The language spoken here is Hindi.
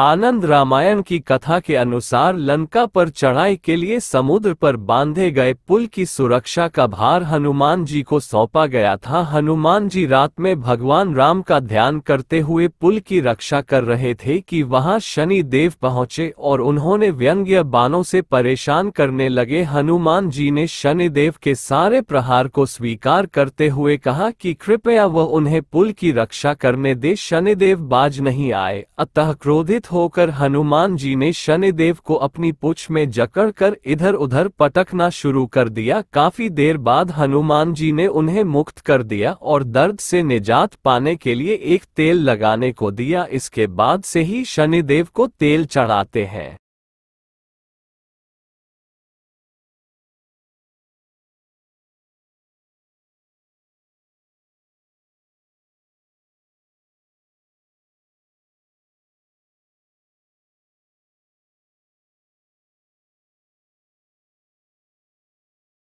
आनंद रामायण की कथा के अनुसार लंका पर चढ़ाई के लिए समुद्र पर बांधे गए पुल की सुरक्षा का भार हनुमान जी को सौंपा गया था हनुमान जी रात में भगवान राम का ध्यान करते हुए पुल की रक्षा कर रहे थे कि वहां शनि देव पहुंचे और उन्होंने व्यंग्य बाणों से परेशान करने लगे हनुमान जी ने शनि देव के सारे प्रहार को स्वीकार करते हुए कहा कि कृपया वह उन्हें पुल की रक्षा करने दे शनिदेव बाज नहीं आए अतः क्रोधित होकर हनुमान जी ने शनिदेव को अपनी पुछ में जकड़कर इधर उधर पटकना शुरू कर दिया काफी देर बाद हनुमान जी ने उन्हें मुक्त कर दिया और दर्द से निजात पाने के लिए एक तेल लगाने को दिया इसके बाद से ही शनिदेव को तेल चढ़ाते हैं